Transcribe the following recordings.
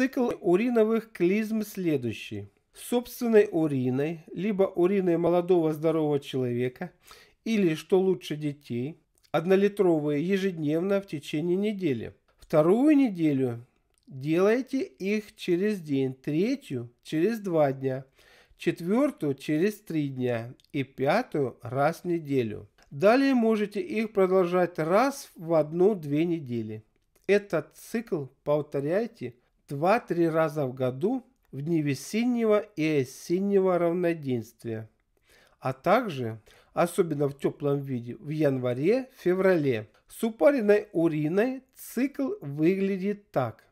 Цикл уриновых клизм следующий. Собственной уриной, либо уриной молодого здорового человека, или, что лучше, детей, однолитровые ежедневно в течение недели. Вторую неделю делайте их через день, третью через два дня, четвертую через три дня и пятую раз в неделю. Далее можете их продолжать раз в одну-две недели. Этот цикл повторяйте два-три раза в году в дни весеннего и осеннего равноденствия, а также, особенно в теплом виде, в январе-феврале. С упаренной уриной цикл выглядит так.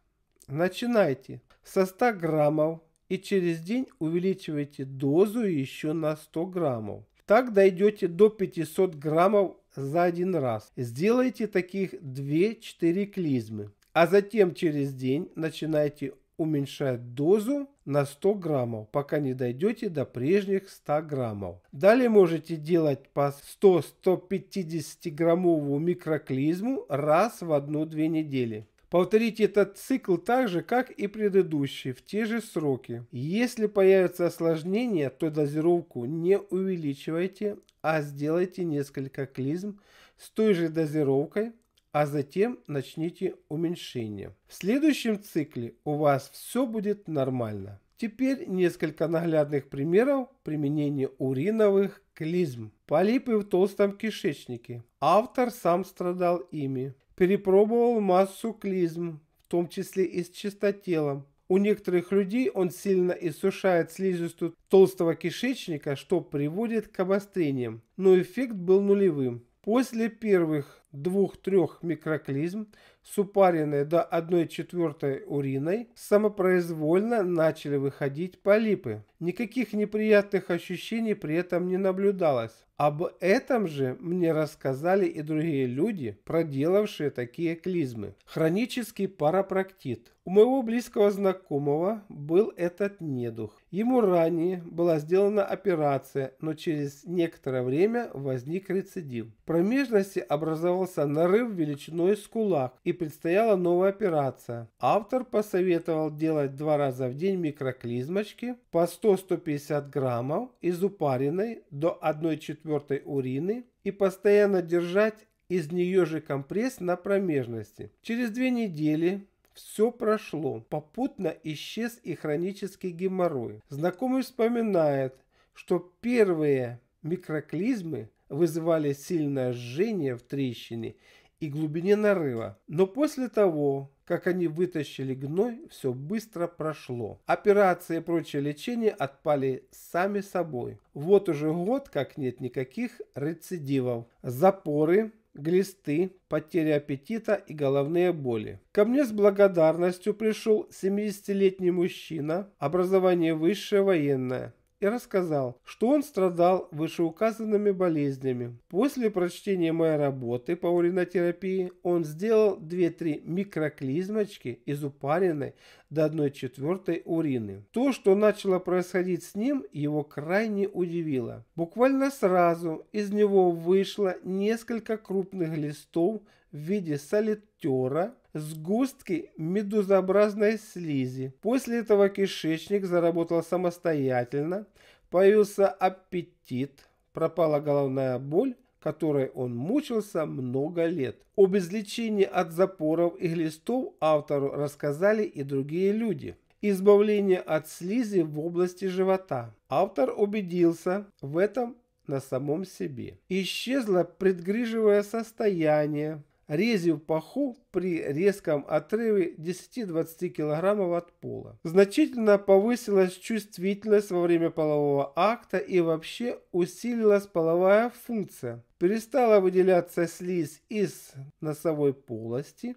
Начинайте со 100 граммов и через день увеличивайте дозу еще на 100 граммов. Так дойдете до 500 граммов за один раз. Сделайте таких 2-4 клизмы а затем через день начинайте уменьшать дозу на 100 граммов, пока не дойдете до прежних 100 граммов. Далее можете делать по 100-150 граммовую микроклизму раз в 1-2 недели. Повторите этот цикл так же, как и предыдущий, в те же сроки. Если появятся осложнения, то дозировку не увеличивайте, а сделайте несколько клизм с той же дозировкой а затем начните уменьшение. В следующем цикле у вас все будет нормально. Теперь несколько наглядных примеров применения уриновых клизм. Полипы в толстом кишечнике. Автор сам страдал ими. Перепробовал массу клизм, в том числе и с чистотелом. У некоторых людей он сильно иссушает слизистую толстого кишечника, что приводит к обострениям, но эффект был нулевым. После первых двух-трех микроклизм супаренные до до четвертой уриной самопроизвольно начали выходить полипы. Никаких неприятных ощущений при этом не наблюдалось. Об этом же мне рассказали и другие люди, проделавшие такие клизмы. Хронический парапрактит. У моего близкого знакомого был этот недух. Ему ранее была сделана операция, но через некоторое время возник рецидив. В промежности образовался обнаруживался нарыв величиной с кулак и предстояла новая операция. Автор посоветовал делать два раза в день микроклизмочки по 100-150 граммов из упаренной до 1 четвертой урины и постоянно держать из нее же компресс на промежности. Через две недели все прошло. Попутно исчез и хронический геморрой. Знакомый вспоминает, что первые микроклизмы вызывали сильное жжение в трещине и глубине нарыва. Но после того, как они вытащили гной, все быстро прошло. Операции и прочее лечение отпали сами собой. Вот уже год, как нет никаких рецидивов. Запоры, глисты, потеря аппетита и головные боли. Ко мне с благодарностью пришел 70-летний мужчина, образование высшее военное, и рассказал, что он страдал вышеуказанными болезнями. После прочтения моей работы по уринотерапии он сделал 2-3 микроклизмочки из упаренной до 1 четвертой урины. То, что начало происходить с ним, его крайне удивило. Буквально сразу из него вышло несколько крупных листов в виде солитера, сгустки медузообразной слизи. После этого кишечник заработал самостоятельно, появился аппетит, пропала головная боль, которой он мучился много лет. Об излечении от запоров и глистов автору рассказали и другие люди. Избавление от слизи в области живота. Автор убедился в этом на самом себе. Исчезло предгрыжевое состояние, резью паху при резком отрыве 10-20 кг от пола. Значительно повысилась чувствительность во время полового акта и вообще усилилась половая функция. Перестала выделяться слизь из носовой полости,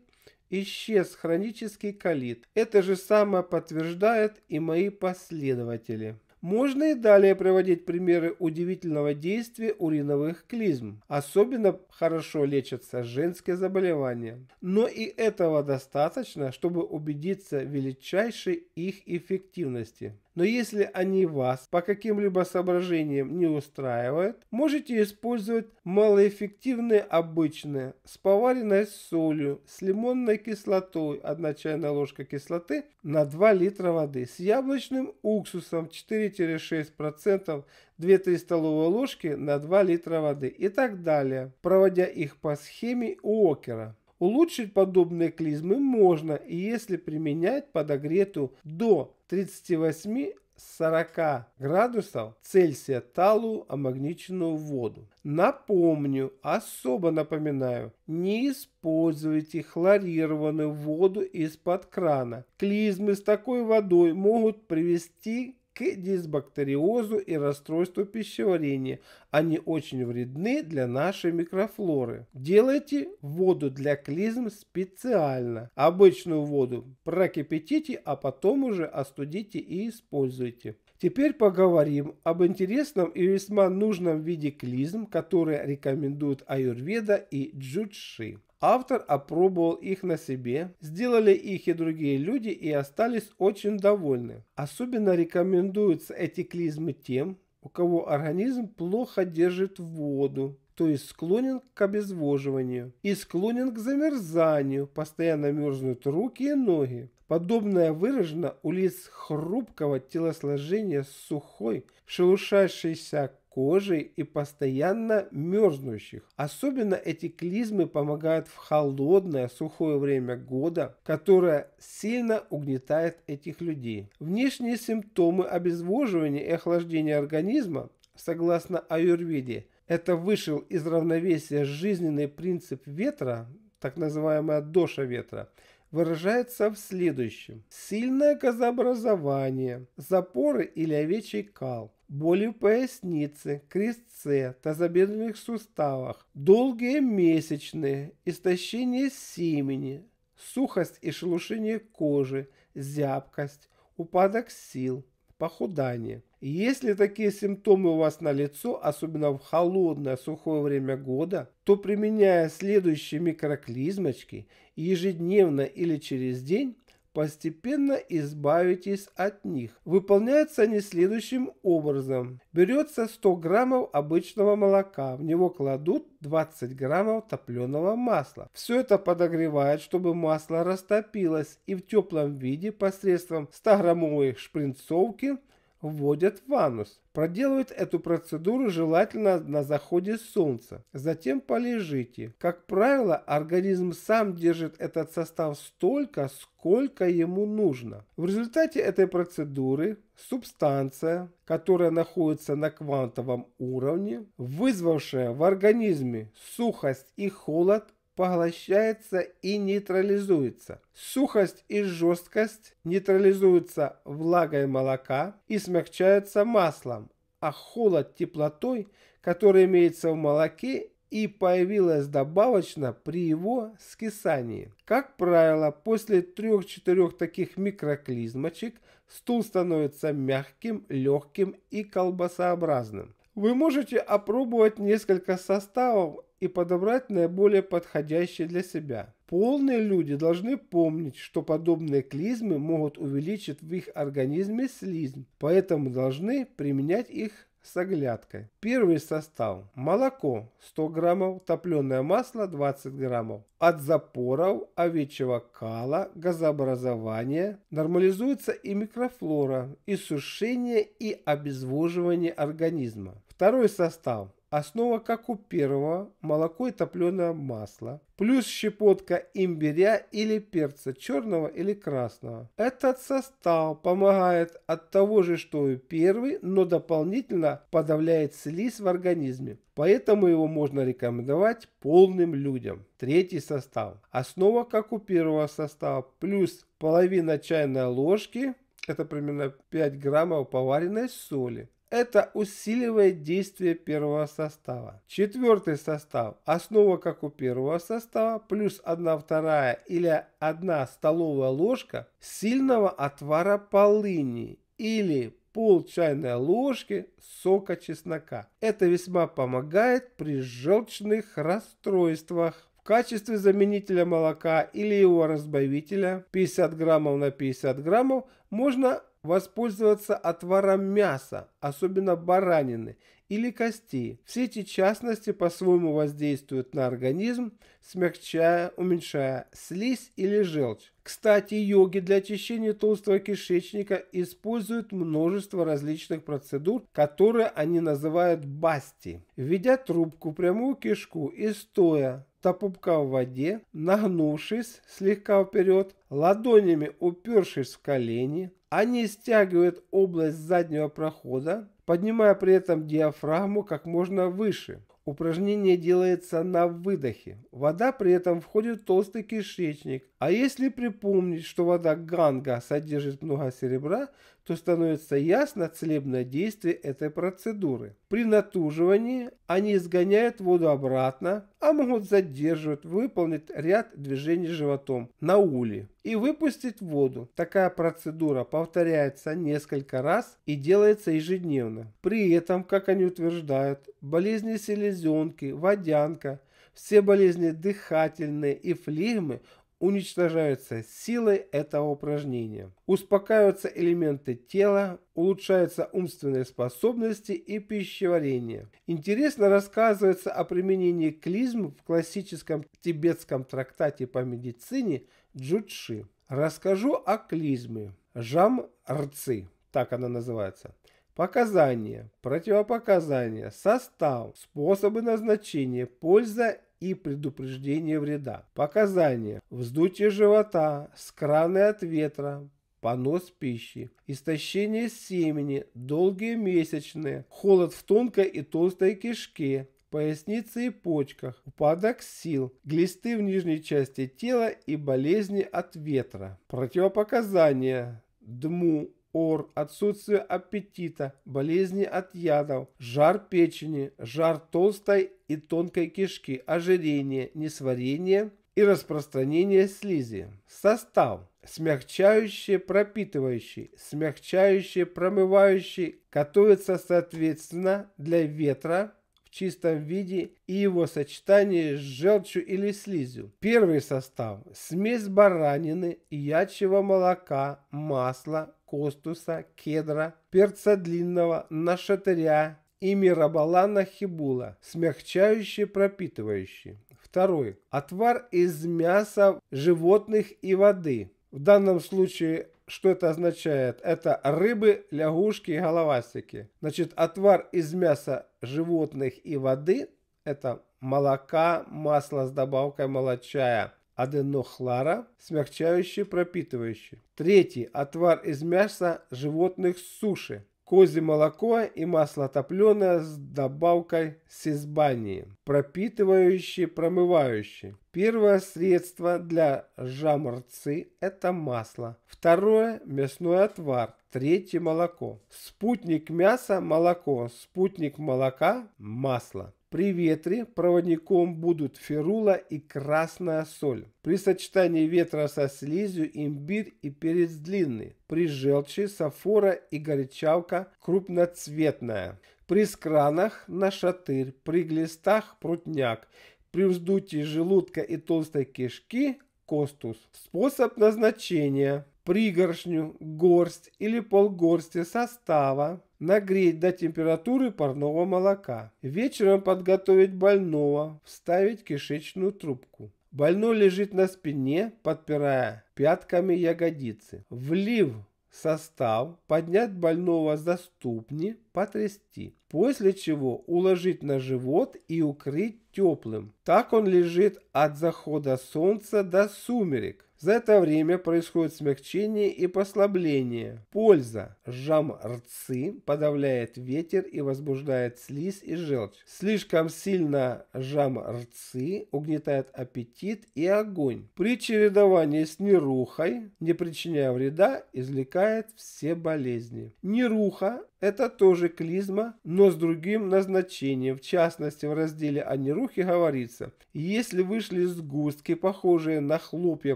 исчез хронический колит. Это же самое подтверждают и мои последователи. Можно и далее приводить примеры удивительного действия уриновых клизм. Особенно хорошо лечатся женские заболевания. Но и этого достаточно, чтобы убедиться в величайшей их эффективности. Но если они вас по каким-либо соображениям не устраивают, можете использовать малоэффективные обычные с поваренной солью, с лимонной кислотой, 1 чайная ложка кислоты на 2 литра воды, с яблочным уксусом 4-6%, 2-3 столовые ложки на 2 литра воды и так далее, проводя их по схеме Уокера. Улучшить подобные клизмы можно, если применять подогретую до 38 40 градусов Цельсия талую амагниченную воду. Напомню, особо напоминаю, не используйте хлорированную воду из-под крана. Клизмы с такой водой могут привести к дисбактериозу и расстройству пищеварения. Они очень вредны для нашей микрофлоры. Делайте воду для клизм специально. Обычную воду прокипятите, а потом уже остудите и используйте. Теперь поговорим об интересном и весьма нужном виде клизм, которые рекомендуют аюрведа и джудши. Автор опробовал их на себе, сделали их и другие люди и остались очень довольны. Особенно рекомендуются эти клизмы тем, у кого организм плохо держит воду, то есть склонен к обезвоживанию и склонен к замерзанию, постоянно мерзнут руки и ноги. Подобное выражено у лиц хрупкого телосложения с сухой, шелушащейся кожей и постоянно мерзнущих. Особенно эти клизмы помогают в холодное, сухое время года, которое сильно угнетает этих людей. Внешние симптомы обезвоживания и охлаждения организма, согласно аюрведе, это вышел из равновесия жизненный принцип ветра, так называемая доша ветра, выражается в следующем. Сильное газообразование, запоры или овечий кал, боли в пояснице, крестце, тазобедренных суставах, долгие месячные, истощение семени, сухость и шелушение кожи, зябкость, упадок сил, похудание – если такие симптомы у вас на лицо, особенно в холодное, сухое время года, то применяя следующие микроклизмочки ежедневно или через день, постепенно избавитесь от них. Выполняются они следующим образом. Берется 100 граммов обычного молока, в него кладут 20 граммов топленого масла. Все это подогревает, чтобы масло растопилось и в теплом виде посредством 100 граммовой шпринцовки вводят в анус. Проделывают эту процедуру желательно на заходе солнца. Затем полежите. Как правило, организм сам держит этот состав столько, сколько ему нужно. В результате этой процедуры субстанция, которая находится на квантовом уровне, вызвавшая в организме сухость и холод, поглощается и нейтрализуется. Сухость и жесткость нейтрализуются влагой молока и смягчаются маслом, а холод теплотой, который имеется в молоке и появилась добавочно при его скисании. Как правило, после 3-4 таких микроклизмочек стул становится мягким, легким и колбасообразным. Вы можете опробовать несколько составов и подобрать наиболее подходящее для себя. Полные люди должны помнить, что подобные клизмы могут увеличить в их организме слизм, поэтому должны применять их с оглядкой. Первый состав. Молоко 100 граммов, топленое масло 20 граммов. От запоров, овечьего кала, газообразования нормализуется и микрофлора, и сушение, и обезвоживание организма. Второй состав. Основа, как у первого, молоко и топленое масло, плюс щепотка имбиря или перца черного или красного. Этот состав помогает от того же, что и первый, но дополнительно подавляет слизь в организме, поэтому его можно рекомендовать полным людям. Третий состав. Основа, как у первого состава, плюс половина чайной ложки, это примерно 5 граммов поваренной соли, это усиливает действие первого состава. Четвертый состав. Основа как у первого состава плюс 1 вторая или 1 столовая ложка сильного отвара полыни или пол чайной ложки сока чеснока. Это весьма помогает при желчных расстройствах. В качестве заменителя молока или его разбавителя 50 граммов на 50 граммов можно воспользоваться отваром мяса, особенно баранины или костей. Все эти частности по-своему воздействуют на организм, смягчая, уменьшая слизь или желчь. Кстати, йоги для очищения толстого кишечника используют множество различных процедур, которые они называют басти. Введя трубку прямую кишку и стоя, Топупка в воде, нагнувшись слегка вперед, ладонями упершись в колени, они стягивают область заднего прохода, поднимая при этом диафрагму как можно выше. Упражнение делается на выдохе. Вода при этом входит в толстый кишечник. А если припомнить, что вода ганга содержит много серебра, то становится ясно целебное действие этой процедуры. При натуживании они изгоняют воду обратно, а могут задерживать, выполнить ряд движений животом на уле и выпустить воду. Такая процедура повторяется несколько раз и делается ежедневно. При этом, как они утверждают, болезни селезенки, водянка – все болезни дыхательные и флегмы уничтожаются силой этого упражнения. Успокаиваются элементы тела, улучшаются умственные способности и пищеварение. Интересно рассказывается о применении клизм в классическом тибетском трактате по медицине Джудши. Расскажу о клизме. Жам рцы, так она называется. Показания, противопоказания, состав, способы назначения, польза и предупреждение вреда. Показания. Вздутие живота, скраны от ветра, понос пищи, истощение семени, долгие месячные, холод в тонкой и толстой кишке, пояснице и почках, упадок сил, глисты в нижней части тела и болезни от ветра. Противопоказания. Дму, ор, отсутствие аппетита, болезни от ядов, жар печени, жар толстой и тонкой кишки, ожирение, несварение и распространение слизи. Состав. смягчающий, пропитывающий, смягчающий, промывающий готовится соответственно для ветра, в чистом виде и его сочетание с желчью или слизью. Первый состав – смесь баранины, ячьего молока, масла, костуса, кедра, перца длинного, нашатыря и мирабалана хибула, смягчающий, пропитывающий. Второй. Отвар из мяса животных и воды. В данном случае что это означает? Это рыбы, лягушки и головастики. Значит, отвар из мяса животных и воды – это молока, масло с добавкой молочая, аденохлора, смягчающий, пропитывающий. Третий – отвар из мяса животных с суши, козье молоко и масло топленое с добавкой сезбании, пропитывающий, промывающий. Первое средство для жаморцы это масло. Второе – мясной отвар. Третье – молоко. Спутник мяса – молоко. Спутник молока – масло. При ветре проводником будут ферула и красная соль. При сочетании ветра со слизью имбирь и перец длинный. При желчи сафора и горячавка крупноцветная. При скранах нашатырь, при глистах прутняк, при вздутии желудка и толстой кишки костус. Способ назначения пригоршню, горсть или полгорсти состава нагреть до температуры парного молока. Вечером подготовить больного, вставить кишечную трубку. Больной лежит на спине, подпирая пятками ягодицы. Влив состав, поднять больного за ступни, потрясти. После чего уложить на живот и укрыть теплым. Так он лежит от захода солнца до сумерек. За это время происходит смягчение и послабление. Польза. Жам рцы подавляет ветер и возбуждает слизь и желчь. Слишком сильно жам рцы угнетает аппетит и огонь. При чередовании с нерухой, не причиняя вреда, извлекает все болезни. Неруха это тоже клизма, но с другим назначением. В частности, в разделе о нерухе говорится, если вышли сгустки, похожие на хлопья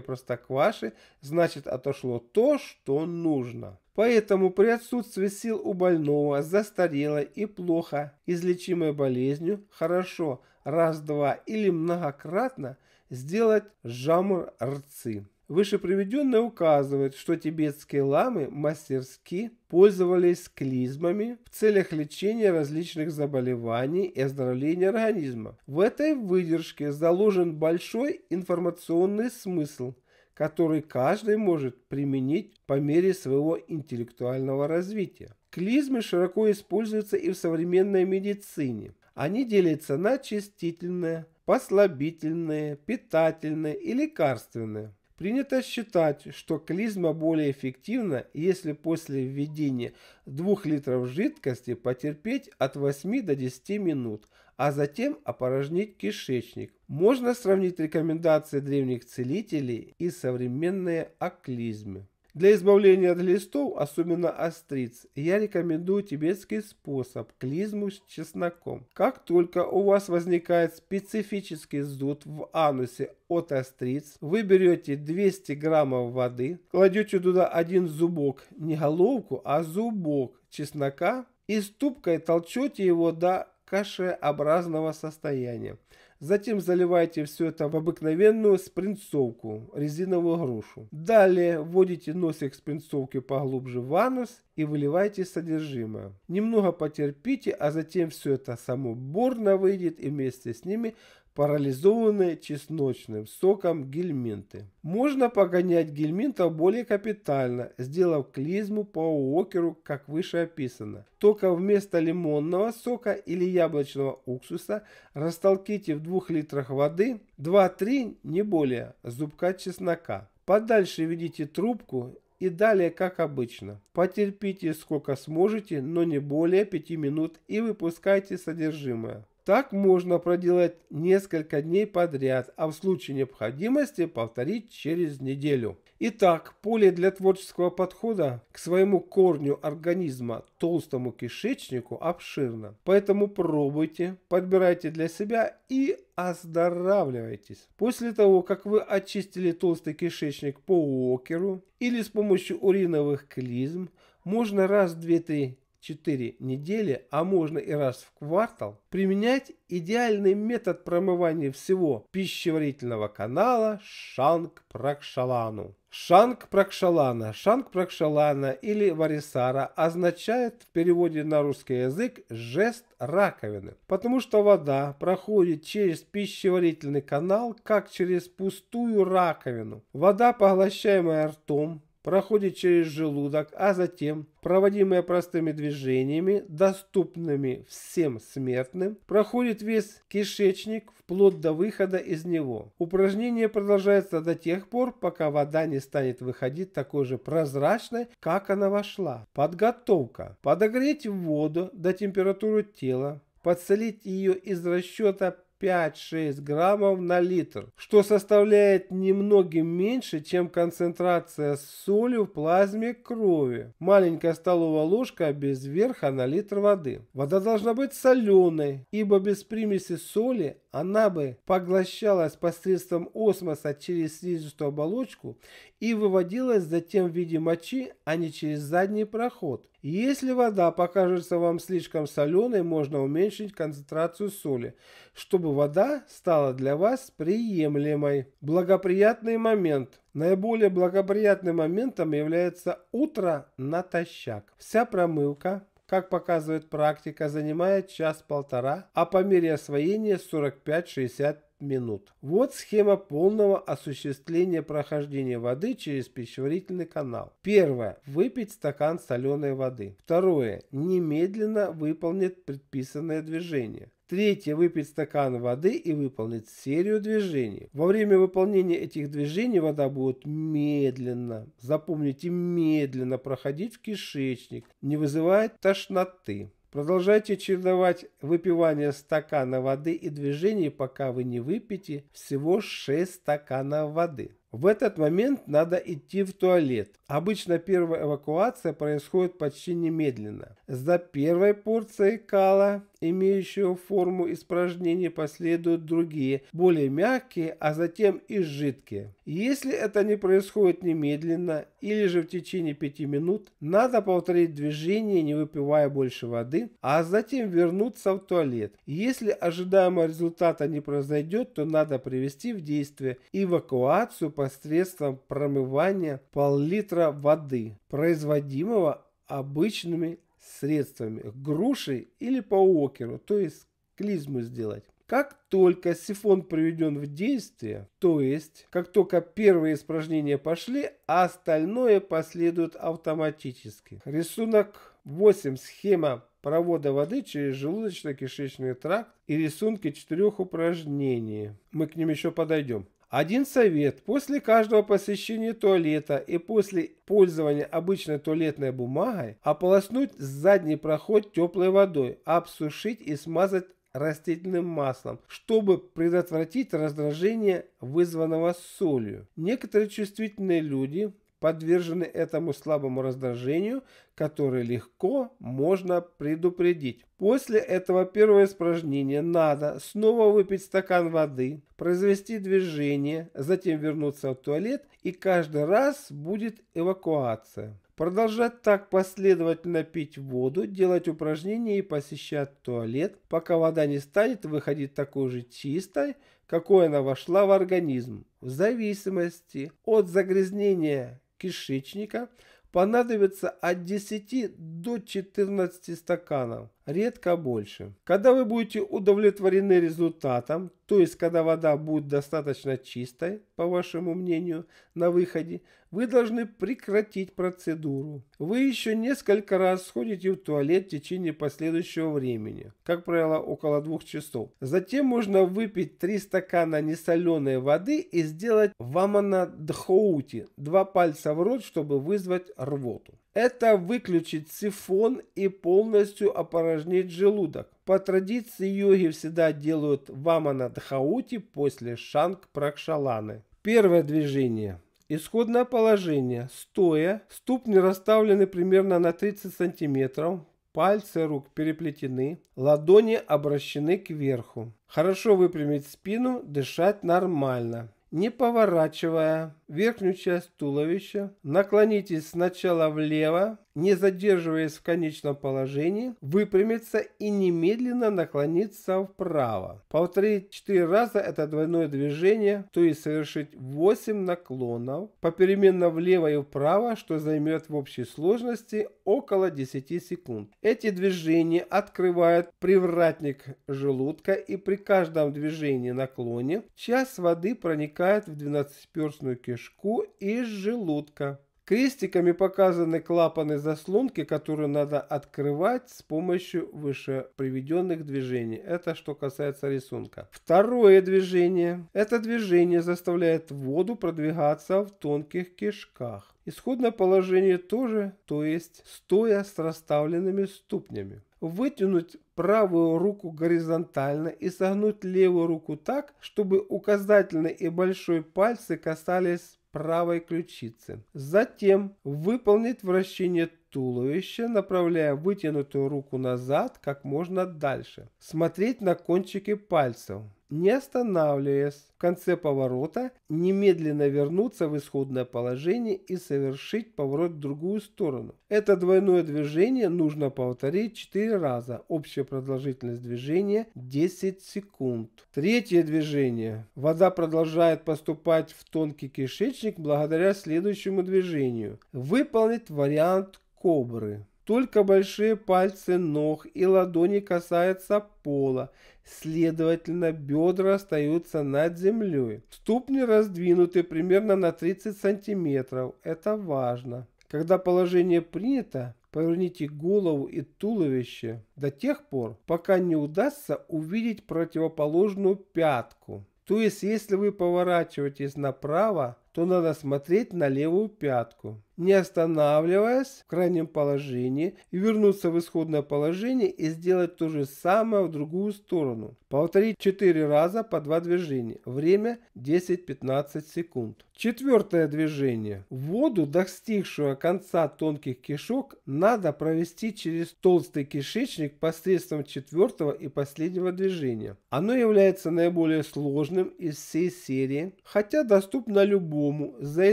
простокваши, значит отошло то, что нужно. Поэтому при отсутствии сил у больного, застарелой и плохо излечимой болезнью, хорошо раз-два или многократно сделать жамр рцы. Выше приведенное указывает, что тибетские ламы мастерски пользовались клизмами в целях лечения различных заболеваний и оздоровления организма. В этой выдержке заложен большой информационный смысл, который каждый может применить по мере своего интеллектуального развития. Клизмы широко используются и в современной медицине. Они делятся на чистительные, послабительные, питательные и лекарственные. Принято считать, что клизма более эффективна, если после введения 2 литров жидкости потерпеть от 8 до 10 минут, а затем опорожнить кишечник. Можно сравнить рекомендации древних целителей и современные оклизмы. Для избавления от листов, особенно остриц, я рекомендую тибетский способ – клизму с чесноком. Как только у вас возникает специфический зуд в анусе от остриц, вы берете 200 граммов воды, кладете туда один зубок, не головку, а зубок чеснока и ступкой толчете его до кашеобразного состояния. Затем заливайте все это в обыкновенную спринцовку, резиновую грушу. Далее вводите носик спринцовки поглубже в анус и выливайте содержимое. Немного потерпите, а затем все это само бурно выйдет и вместе с ними парализованные чесночным соком гельминты. Можно погонять гельминта более капитально, сделав клизму по океру, как выше описано. Только вместо лимонного сока или яблочного уксуса растолките в 2 литрах воды 2-3, не более, зубка чеснока. Подальше ведите трубку и далее как обычно. Потерпите сколько сможете, но не более 5 минут и выпускайте содержимое. Так можно проделать несколько дней подряд, а в случае необходимости повторить через неделю. Итак, поле для творческого подхода к своему корню организма, толстому кишечнику, обширно. Поэтому пробуйте, подбирайте для себя и оздоравливайтесь. После того, как вы очистили толстый кишечник по океру или с помощью уриновых клизм, можно раз две, три. 4 недели, а можно и раз в квартал, применять идеальный метод промывания всего пищеварительного канала шанг-пракшалану. Шанг-пракшалана, шанг-пракшалана или варисара означает в переводе на русский язык жест раковины, потому что вода проходит через пищеварительный канал, как через пустую раковину. Вода, поглощаемая ртом, проходит через желудок, а затем, проводимая простыми движениями, доступными всем смертным, проходит весь кишечник вплоть до выхода из него. Упражнение продолжается до тех пор, пока вода не станет выходить такой же прозрачной, как она вошла. Подготовка. Подогреть воду до температуры тела, подсолить ее из расчета 5-6 граммов на литр, что составляет немногим меньше, чем концентрация соли в плазме крови. Маленькая столовая ложка без верха на литр воды. Вода должна быть соленой, ибо без примеси соли она бы поглощалась посредством осмоса через слизистую оболочку и выводилась затем в виде мочи, а не через задний проход. Если вода покажется вам слишком соленой, можно уменьшить концентрацию соли, чтобы вода стала для вас приемлемой. Благоприятный момент. Наиболее благоприятным моментом является утро натощак. Вся промывка как показывает практика, занимает час-полтора, а по мере освоения 45-60 минут. Вот схема полного осуществления прохождения воды через пищеварительный канал. Первое. Выпить стакан соленой воды. Второе. Немедленно выполнить предписанное движение. Третье – выпить стакан воды и выполнить серию движений. Во время выполнения этих движений вода будет медленно, запомните, медленно проходить в кишечник, не вызывает тошноты. Продолжайте чередовать выпивание стакана воды и движений, пока вы не выпьете всего 6 стаканов воды. В этот момент надо идти в туалет. Обычно первая эвакуация происходит почти немедленно. За первой порцией кала, имеющего форму испражнений, последуют другие, более мягкие, а затем и жидкие. Если это не происходит немедленно или же в течение 5 минут, надо повторить движение, не выпивая больше воды, а затем вернуться в туалет. Если ожидаемого результата не произойдет, то надо привести в действие эвакуацию по посредством промывания пол-литра воды, производимого обычными средствами, грушей или по океру, то есть клизму сделать. Как только сифон приведен в действие, то есть как только первые испражнения пошли, а остальное последует автоматически. Рисунок 8. Схема провода воды через желудочно-кишечный тракт и рисунки четырех упражнений. Мы к ним еще подойдем. Один совет. После каждого посещения туалета и после пользования обычной туалетной бумагой ополоснуть задний проход теплой водой, обсушить и смазать растительным маслом, чтобы предотвратить раздражение, вызванного солью. Некоторые чувствительные люди подвержены этому слабому раздражению, которое легко можно предупредить. После этого первого испражнения надо снова выпить стакан воды, произвести движение, затем вернуться в туалет и каждый раз будет эвакуация. Продолжать так последовательно пить воду, делать упражнения и посещать туалет, пока вода не станет выходить такой же чистой, какой она вошла в организм, в зависимости от загрязнения кишечника понадобится от 10 до 14 стаканов редко а больше. Когда вы будете удовлетворены результатом, то есть когда вода будет достаточно чистой, по вашему мнению, на выходе, вы должны прекратить процедуру. Вы еще несколько раз сходите в туалет в течение последующего времени, как правило около двух часов. Затем можно выпить три стакана несоленой воды и сделать вамана дхоути, два пальца в рот, чтобы вызвать рвоту это выключить сифон и полностью опорожнить желудок. По традиции йоги всегда делают ваманадхаути после шанг пракшаланы. Первое движение. Исходное положение. Стоя, ступни расставлены примерно на 30 сантиметров, пальцы рук переплетены, ладони обращены кверху. Хорошо выпрямить спину, дышать нормально, не поворачивая верхнюю часть туловища, наклонитесь сначала влево, не задерживаясь в конечном положении, выпрямиться и немедленно наклониться вправо. Повторить 4 раза это двойное движение, то есть совершить 8 наклонов, попеременно влево и вправо, что займет в общей сложности около 10 секунд. Эти движения открывают привратник желудка и при каждом движении наклоне часть воды проникает в 12-перстную кишку кишку и желудка. Крестиками показаны клапаны заслонки, которые надо открывать с помощью выше приведенных движений. Это что касается рисунка. Второе движение. Это движение заставляет воду продвигаться в тонких кишках. Исходное положение тоже, то есть стоя с расставленными ступнями. Вытянуть правую руку горизонтально и согнуть левую руку так, чтобы указательный и большой пальцы касались правой ключицы. Затем выполнить вращение туловища, направляя вытянутую руку назад как можно дальше. Смотреть на кончики пальцев не останавливаясь в конце поворота, немедленно вернуться в исходное положение и совершить поворот в другую сторону. Это двойное движение нужно повторить 4 раза. Общая продолжительность движения 10 секунд. Третье движение. Вода продолжает поступать в тонкий кишечник благодаря следующему движению. Выполнить вариант кобры. Только большие пальцы ног и ладони касаются пола, следовательно, бедра остаются над землей. Ступни раздвинуты примерно на 30 сантиметров, это важно. Когда положение принято, поверните голову и туловище до тех пор, пока не удастся увидеть противоположную пятку. То есть, если вы поворачиваетесь направо, то надо смотреть на левую пятку, не останавливаясь в крайнем положении, и вернуться в исходное положение и сделать то же самое в другую сторону. Повторить 4 раза по 2 движения. Время 10-15 секунд. Четвертое движение. Воду, достигшую конца тонких кишок, надо провести через толстый кишечник посредством четвертого и последнего движения. Оно является наиболее сложным из всей серии, хотя доступно любому любому, за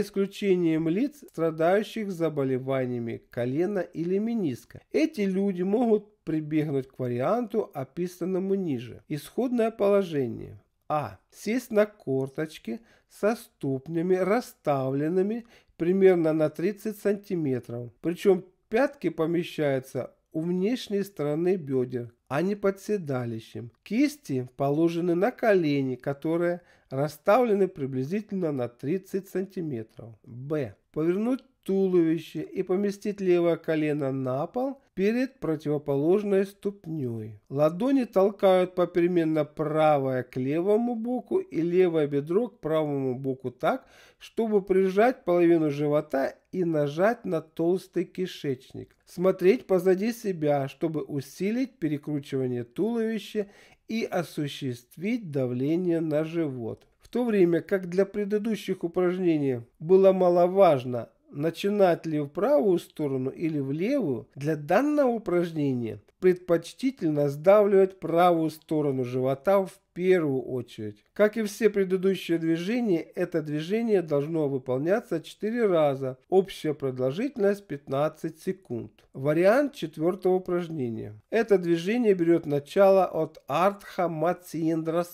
исключением лиц, страдающих заболеваниями колена или мениска. Эти люди могут прибегнуть к варианту, описанному ниже. Исходное положение. А. Сесть на корточки со ступнями расставленными примерно на 30 сантиметров. Причем пятки помещаются у внешней стороны бедер, а не под седалищем. Кисти положены на колени, которые расставлены приблизительно на 30 см. Б. Повернуть туловище и поместить левое колено на пол перед противоположной ступней. Ладони толкают попеременно правое к левому боку и левое бедро к правому боку так, чтобы прижать половину живота и нажать на толстый кишечник. Смотреть позади себя, чтобы усилить перекручивание туловища и осуществить давление на живот. В то время как для предыдущих упражнений было маловажно начинать ли в правую сторону или в левую, для данного упражнения предпочтительно сдавливать правую сторону живота в первую очередь. Как и все предыдущие движения, это движение должно выполняться 4 раза. Общая продолжительность 15 секунд. Вариант четвертого упражнения. Это движение берет начало от Артха Матсиендра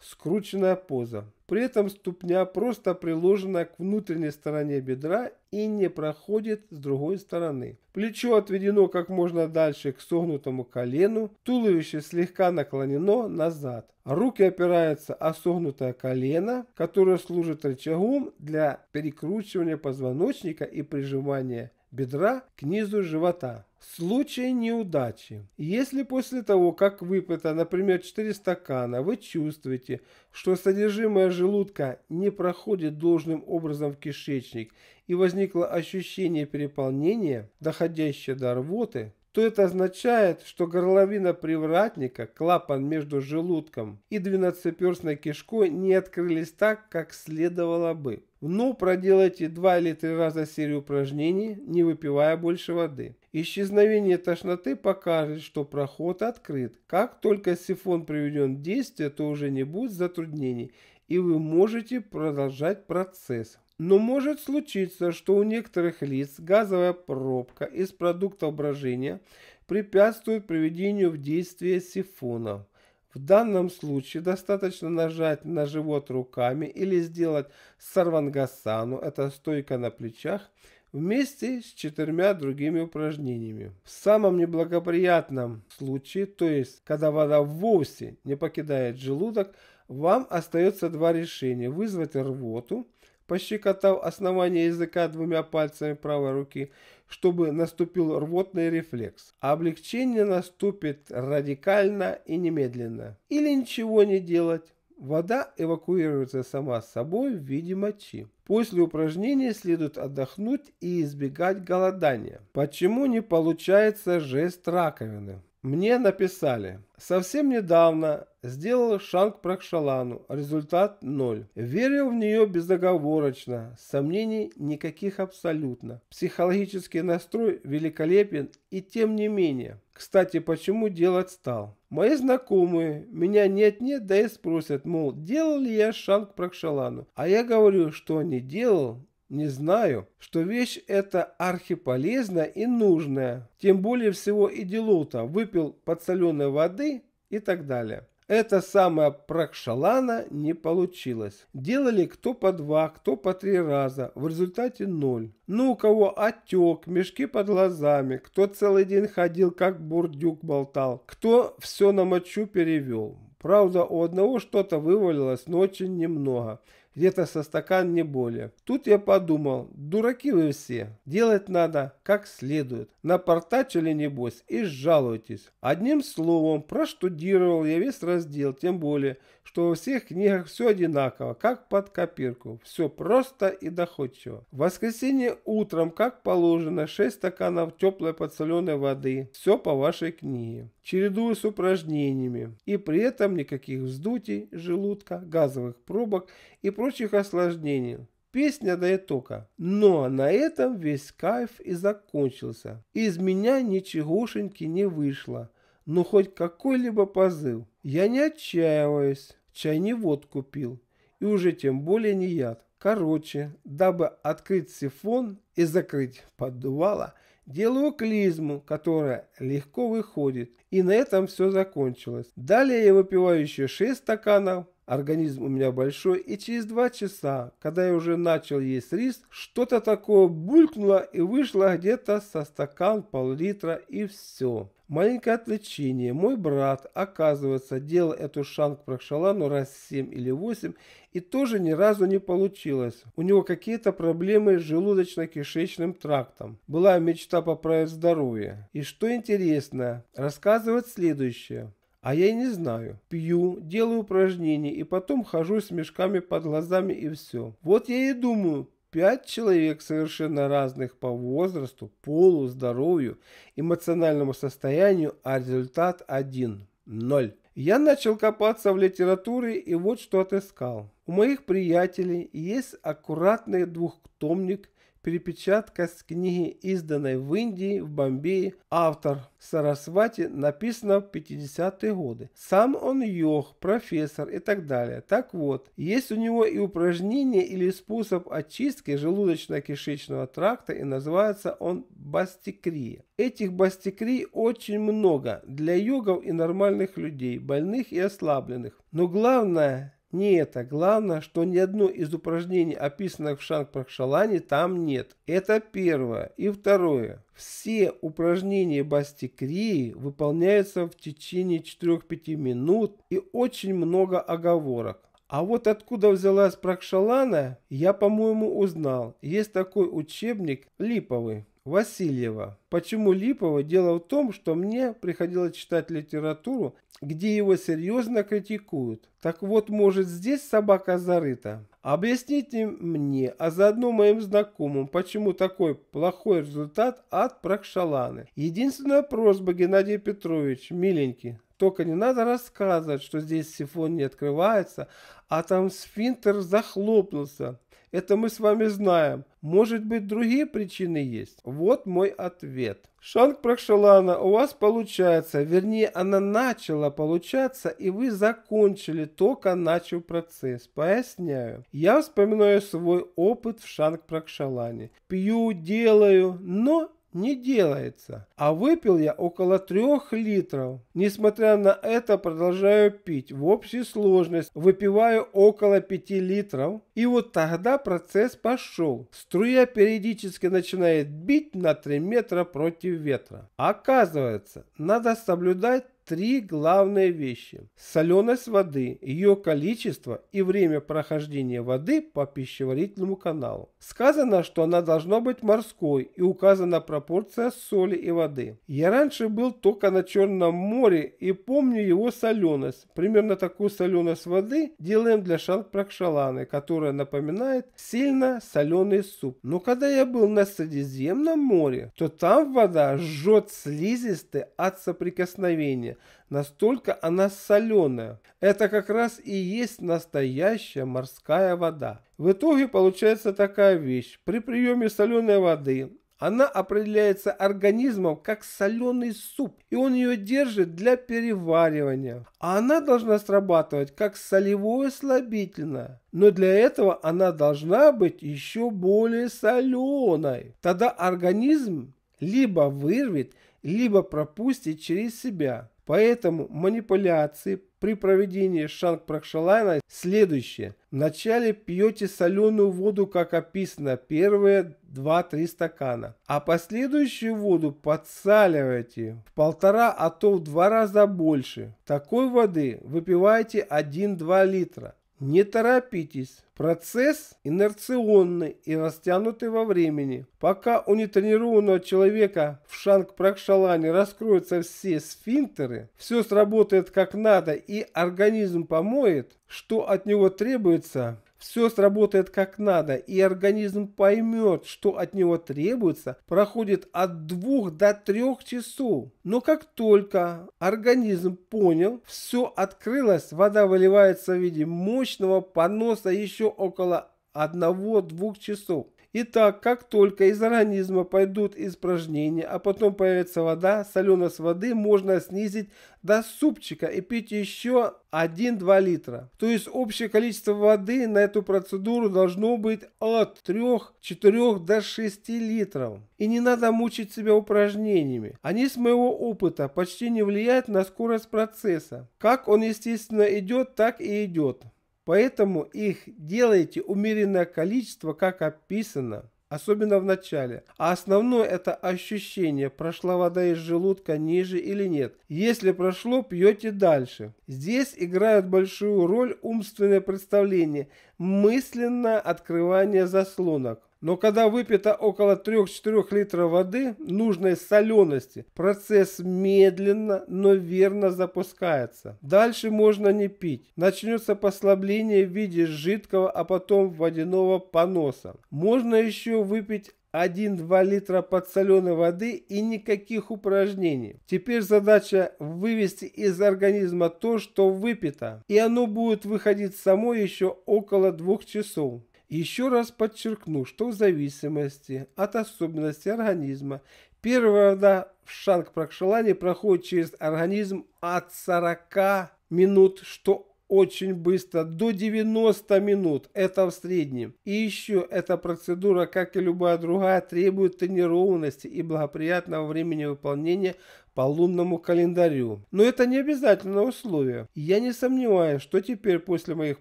Скрученная поза. При этом ступня просто приложена к внутренней стороне бедра и не проходит с другой стороны. Плечо отведено как можно дальше к согнутому колену, туловище слегка наклонено назад. Руки опираются о согнутое колено, которое служит рычагом для перекручивания позвоночника и прижимания бедра к низу живота. Случай неудачи. Если после того, как выпито, например, 4 стакана, вы чувствуете, что содержимое желудка не проходит должным образом в кишечник и возникло ощущение переполнения, доходящее до рвоты, то это означает, что горловина привратника, клапан между желудком и двенадцатиперстной кишкой не открылись так, как следовало бы. Ну, проделайте 2 или 3 раза серию упражнений, не выпивая больше воды. Исчезновение тошноты покажет, что проход открыт. Как только сифон приведен в действие, то уже не будет затруднений, и вы можете продолжать процесс. Но может случиться, что у некоторых лиц газовая пробка из продуктов брожения препятствует приведению в действие сифонов – в данном случае достаточно нажать на живот руками или сделать сарвангасану, это стойка на плечах, вместе с четырьмя другими упражнениями. В самом неблагоприятном случае, то есть когда вода вовсе не покидает желудок, вам остается два решения – вызвать рвоту – пощекотав основание языка двумя пальцами правой руки, чтобы наступил рвотный рефлекс. Облегчение наступит радикально и немедленно. Или ничего не делать. Вода эвакуируется сама собой в виде мочи. После упражнения следует отдохнуть и избегать голодания. Почему не получается жест раковины? Мне написали. Совсем недавно сделал шанг Пракшалану, результат ноль. Верил в нее безоговорочно, сомнений никаких абсолютно. Психологический настрой великолепен и тем не менее. Кстати, почему делать стал? Мои знакомые меня нет-нет, да и спросят, мол, делал ли я шанг Пракшалану. А я говорю, что не делал не знаю, что вещь эта архиполезная и нужная, тем более всего и выпил подсоленной воды и так далее. Это самая пракшалана не получилось. Делали кто по два, кто по три раза, в результате ноль. Ну, у кого отек, мешки под глазами, кто целый день ходил, как бурдюк болтал, кто все на мочу перевел. Правда, у одного что-то вывалилось, но очень немного где-то со стакан не более. Тут я подумал, дураки вы все, делать надо как следует. Напортачили небось и жалуйтесь. Одним словом, проштудировал я весь раздел, тем более, что во всех книгах все одинаково, как под копирку, все просто и доходчиво. В воскресенье утром, как положено, 6 стаканов теплой подсоленой воды, все по вашей книге. Чередую с упражнениями и при этом никаких вздутий, желудка, газовых пробок и прочих осложнений. Песня дает итока. Но на этом весь кайф и закончился. Из меня ничегошеньки не вышло. но ну, хоть какой-либо позыв. Я не отчаиваюсь чай не водку пил, и уже тем более не яд. Короче, дабы открыть сифон и закрыть поддувало, делаю клизму, которая легко выходит. И на этом все закончилось. Далее я выпиваю еще 6 стаканов Организм у меня большой, и через два часа, когда я уже начал есть рис, что-то такое булькнуло и вышло где-то со стакан пол-литра и все. Маленькое отвлечение. Мой брат, оказывается, делал эту шанг прокшалану раз 7 или 8 и тоже ни разу не получилось. У него какие-то проблемы с желудочно-кишечным трактом. Была мечта поправить здоровье. И что интересно, рассказывать следующее. А я не знаю. Пью, делаю упражнения и потом хожу с мешками под глазами и все. Вот я и думаю, пять человек совершенно разных по возрасту, полу, здоровью, эмоциональному состоянию, а результат один – ноль. Я начал копаться в литературе и вот что отыскал. У моих приятелей есть аккуратный двухтомник перепечатка с книги, изданной в Индии, в Бомбее. Автор Сарасвати написано в 50-е годы. Сам он йог, профессор и так далее. Так вот, есть у него и упражнение или способ очистки желудочно-кишечного тракта и называется он бастикрия. Этих бастикрий очень много для йогов и нормальных людей, больных и ослабленных. Но главное не это. Главное, что ни одно из упражнений, описанных в Шанг-Прахшалане, там нет. Это первое. И второе. Все упражнения бастикрии выполняются в течение 4-5 минут и очень много оговорок. А вот откуда взялась Пракшалана, я, по-моему, узнал. Есть такой учебник липовый. Васильева. Почему Липова? Дело в том, что мне приходилось читать литературу, где его серьезно критикуют. Так вот, может, здесь собака зарыта? Объясните мне, а заодно моим знакомым, почему такой плохой результат от Прокшаланы. Единственная просьба, Геннадий Петрович, миленький, только не надо рассказывать, что здесь сифон не открывается, а там сфинтер захлопнулся. Это мы с вами знаем. Может быть, другие причины есть? Вот мой ответ. Шанг Пракшалана, у вас получается, вернее, она начала получаться, и вы закончили только начал процесс. Поясняю. Я вспоминаю свой опыт в Шанг Пракшалане. Пью, делаю, но не делается. А выпил я около трех литров. Несмотря на это, продолжаю пить. В общей сложности выпиваю около пяти литров. И вот тогда процесс пошел. Струя периодически начинает бить на 3 метра против ветра. Оказывается, надо соблюдать три главные вещи. Соленость воды, ее количество и время прохождения воды по пищеварительному каналу. Сказано, что она должна быть морской и указана пропорция соли и воды. Я раньше был только на Черном море и помню его соленость. Примерно такую соленость воды делаем для шанг-пракшаланы, которая напоминает сильно соленый суп. Но когда я был на Средиземном море, то там вода жжет слизистый от соприкосновения настолько она соленая. Это как раз и есть настоящая морская вода. В итоге получается такая вещь. При приеме соленой воды она определяется организмом как соленый суп, и он ее держит для переваривания. А она должна срабатывать как солевое слабительное. Но для этого она должна быть еще более соленой. Тогда организм либо вырвет, либо пропустит через себя. Поэтому манипуляции при проведении шанг-пракшалана следующие: Вначале пьете соленую воду, как описано, первые 2-3 стакана, а последующую воду подсаливаете в полтора, а то в два раза больше. Такой воды выпиваете 1-2 литра. Не торопитесь. Процесс инерционный и растянутый во времени. Пока у нетренированного человека в шанг-пракшалане раскроются все сфинктеры, все сработает как надо и организм помоет, что от него требуется, все сработает как надо, и организм поймет, что от него требуется, проходит от 2 до 3 часов. Но как только организм понял, все открылось, вода выливается в виде мощного поноса еще около 1-2 часов. Итак, как только из организма пойдут испражнения, а потом появится вода, соленость воды можно снизить до супчика и пить еще 1-2 литра. То есть общее количество воды на эту процедуру должно быть от 3-4 до 6 литров. И не надо мучить себя упражнениями. Они с моего опыта почти не влияют на скорость процесса. Как он естественно идет, так и идет. Поэтому их делайте умеренное количество, как описано, особенно в начале. А основное это ощущение, прошла вода из желудка ниже или нет. Если прошло, пьете дальше. Здесь играет большую роль умственное представление, мысленное открывание заслонок. Но когда выпито около 3-4 литров воды нужной солености, процесс медленно, но верно запускается. Дальше можно не пить. Начнется послабление в виде жидкого, а потом водяного поноса. Можно еще выпить 1-2 литра подсоленой воды и никаких упражнений. Теперь задача вывести из организма то, что выпито, и оно будет выходить само еще около 2 часов. Еще раз подчеркну, что в зависимости от особенностей организма первая вода в шанг прокшелане проходит через организм от 40 минут, что очень быстро, до 90 минут, это в среднем. И еще эта процедура, как и любая другая, требует тренированности и благоприятного времени выполнения по лунному календарю. Но это не обязательное условие. Я не сомневаюсь, что теперь после моих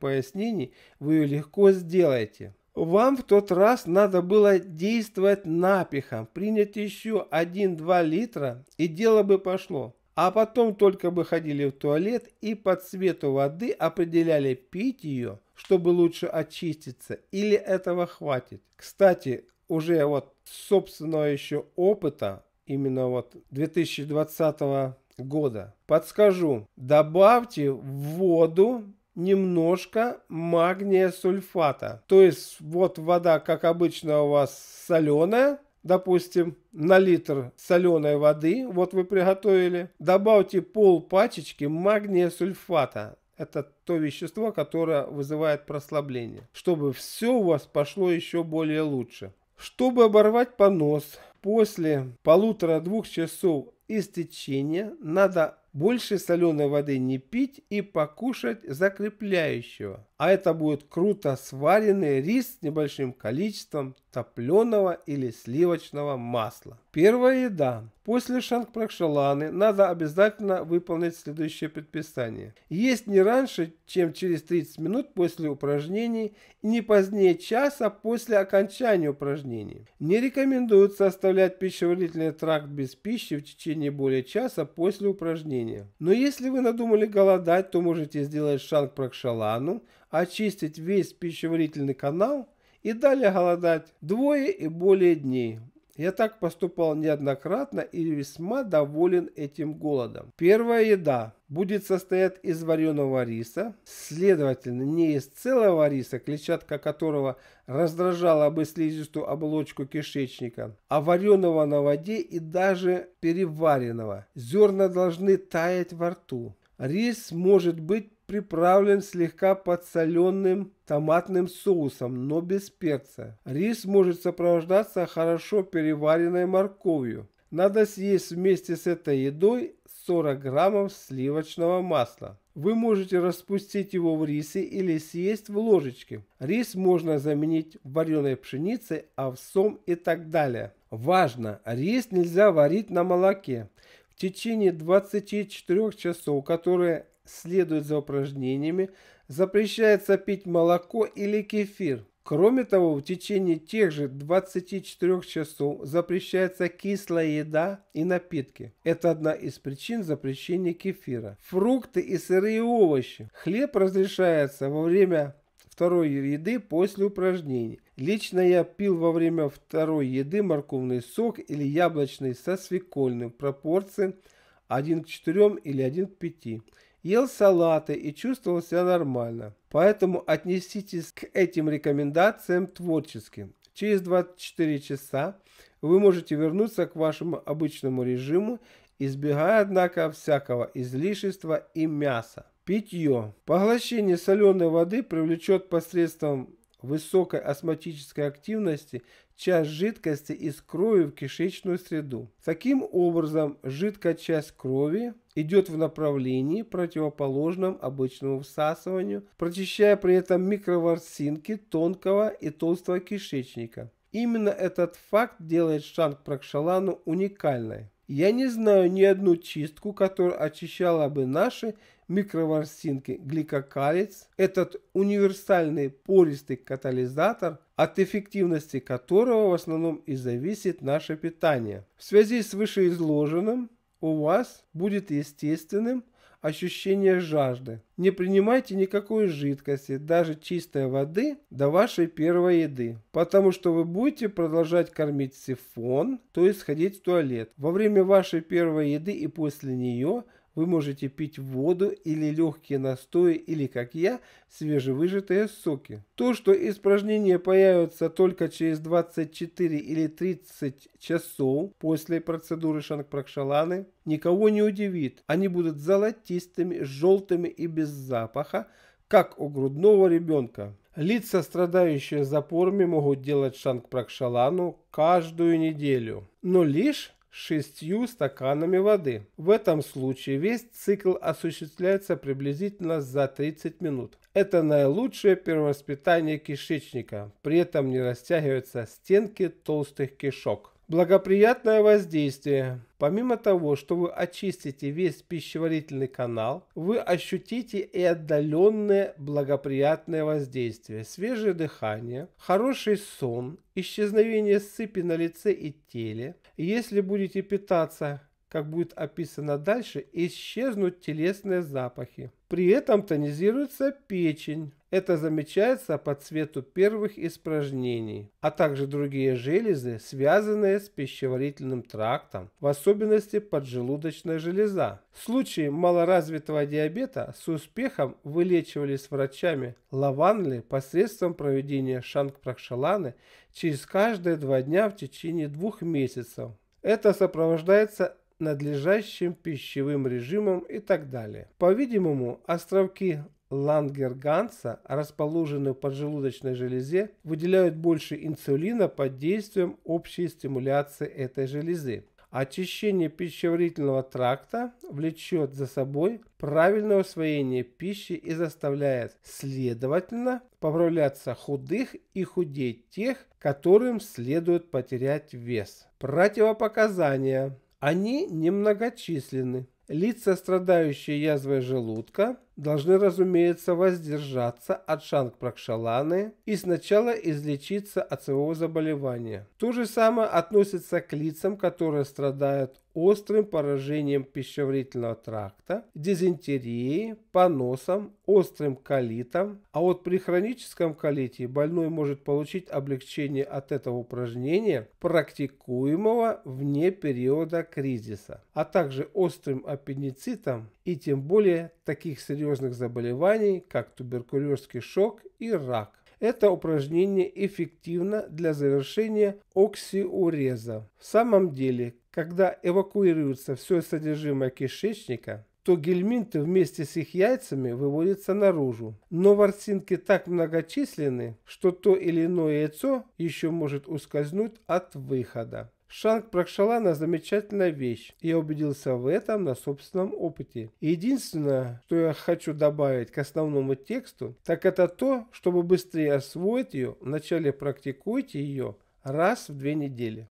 пояснений вы ее легко сделаете. Вам в тот раз надо было действовать напихом, принять еще 1-2 литра и дело бы пошло. А потом только бы ходили в туалет и по цвету воды определяли пить ее, чтобы лучше очиститься, или этого хватит. Кстати, уже вот собственного еще опыта именно вот 2020 года. Подскажу, добавьте в воду немножко магния сульфата. То есть вот вода, как обычно у вас соленая, допустим, на литр соленой воды, вот вы приготовили, добавьте пол пачечки магния сульфата. Это то вещество, которое вызывает прослабление, чтобы все у вас пошло еще более лучше. Чтобы оборвать понос, после полутора-двух часов истечения надо больше соленой воды не пить и покушать закрепляющего. А это будет круто сваренный рис с небольшим количеством топленого или сливочного масла. Первая еда. После шангпракшаланы надо обязательно выполнить следующее предписание. Есть не раньше, чем через 30 минут после упражнений и не позднее часа после окончания упражнений. Не рекомендуется оставлять пищеварительный тракт без пищи в течение не более часа после упражнения. Но если вы надумали голодать, то можете сделать шанг пракшалану, очистить весь пищеварительный канал и далее голодать двое и более дней. Я так поступал неоднократно и весьма доволен этим голодом. Первая еда будет состоять из вареного риса, следовательно, не из целого риса, клетчатка которого раздражала бы слизистую оболочку кишечника, а вареного на воде и даже переваренного. Зерна должны таять во рту. Рис может быть приправлен слегка подсоленным томатным соусом, но без перца. Рис может сопровождаться хорошо переваренной морковью. Надо съесть вместе с этой едой 40 граммов сливочного масла. Вы можете распустить его в рисе или съесть в ложечке. Рис можно заменить вареной пшеницей, овсом и так далее. Важно, рис нельзя варить на молоке. В течение 24 часов, которые следует за упражнениями, запрещается пить молоко или кефир. Кроме того, в течение тех же 24 часов запрещается кислая еда и напитки. Это одна из причин запрещения кефира. Фрукты и сырые овощи. Хлеб разрешается во время второй еды после упражнений. Лично я пил во время второй еды морковный сок или яблочный со свекольным пропорции 1 к 4 или 1 к 5 ел салаты и чувствовал себя нормально. Поэтому отнеситесь к этим рекомендациям творчески. Через 24 часа вы можете вернуться к вашему обычному режиму, избегая, однако, всякого излишества и мяса. Питье. Поглощение соленой воды привлечет посредством высокой астматической активности часть жидкости из крови в кишечную среду. Таким образом, жидкая часть крови идет в направлении, противоположном обычному всасыванию, прочищая при этом микроворсинки тонкого и толстого кишечника. Именно этот факт делает штанг Пракшалану уникальной. Я не знаю ни одну чистку, которая очищала бы наши микроворсинки гликокалец, этот универсальный пористый катализатор, от эффективности которого в основном и зависит наше питание. В связи с вышеизложенным у вас будет естественным ощущение жажды. Не принимайте никакой жидкости, даже чистой воды, до вашей первой еды, потому что вы будете продолжать кормить сифон, то есть ходить в туалет. Во время вашей первой еды и после нее – вы можете пить воду или легкие настои, или, как я, свежевыжатые соки. То, что испражнения появятся только через 24 или 30 часов после процедуры шанг-пракшаланы, никого не удивит. Они будут золотистыми, желтыми и без запаха, как у грудного ребенка. Лица, страдающие запорами, могут делать шанг-пракшалану каждую неделю, но лишь шестью стаканами воды. В этом случае весь цикл осуществляется приблизительно за 30 минут. Это наилучшее первовоспитание кишечника, при этом не растягиваются стенки толстых кишок. Благоприятное воздействие. Помимо того, что вы очистите весь пищеварительный канал, вы ощутите и отдаленное благоприятное воздействие, свежее дыхание, хороший сон, исчезновение сыпи на лице и теле. Если будете питаться как будет описано дальше, исчезнут телесные запахи. При этом тонизируется печень, это замечается по цвету первых испражнений, а также другие железы, связанные с пищеварительным трактом, в особенности поджелудочная железа. Случаи малоразвитого диабета с успехом вылечивались врачами Лаванли посредством проведения шанг-пракшаланы через каждые два дня в течение двух месяцев. Это сопровождается надлежащим пищевым режимом и так далее. По-видимому, островки Лангерганса, расположенную в поджелудочной железе, выделяют больше инсулина под действием общей стимуляции этой железы. Очищение пищеварительного тракта влечет за собой правильное усвоение пищи и заставляет, следовательно, поправляться худых и худеть тех, которым следует потерять вес. Противопоказания. Они немногочисленны. Лица, страдающие язвой желудка, должны, разумеется, воздержаться от шанг-пракшаланы и сначала излечиться от своего заболевания. То же самое относится к лицам, которые страдают острым поражением пищеварительного тракта, дизентерией, поносом, острым колитом, а вот при хроническом колите больной может получить облегчение от этого упражнения, практикуемого вне периода кризиса, а также острым аппендицитом и тем более таких серьезных заболеваний, как туберкулезский шок и рак. Это упражнение эффективно для завершения оксиуреза. В самом деле, когда эвакуируется все содержимое кишечника, то гельминты вместе с их яйцами выводятся наружу. Но ворсинки так многочисленны, что то или иное яйцо еще может ускользнуть от выхода. Шанг Пракшалана замечательная вещь. Я убедился в этом на собственном опыте. единственное, что я хочу добавить к основному тексту, так это то, чтобы быстрее освоить ее, вначале практикуйте ее раз в две недели.